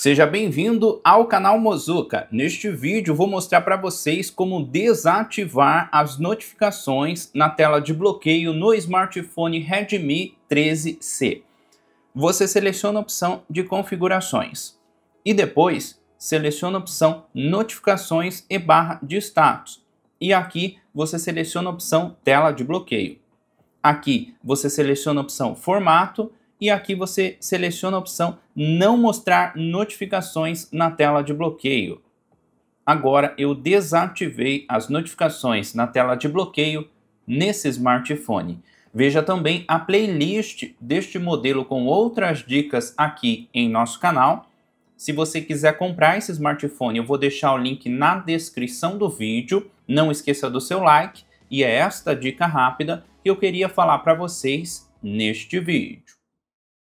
Seja bem-vindo ao canal Mozuka. Neste vídeo vou mostrar para vocês como desativar as notificações na tela de bloqueio no smartphone Redmi 13C. Você seleciona a opção de configurações e depois seleciona a opção notificações e barra de status. E aqui você seleciona a opção tela de bloqueio. Aqui você seleciona a opção formato e aqui você seleciona a opção não mostrar notificações na tela de bloqueio. Agora eu desativei as notificações na tela de bloqueio nesse smartphone. Veja também a playlist deste modelo com outras dicas aqui em nosso canal. Se você quiser comprar esse smartphone, eu vou deixar o link na descrição do vídeo. Não esqueça do seu like e é esta dica rápida que eu queria falar para vocês neste vídeo.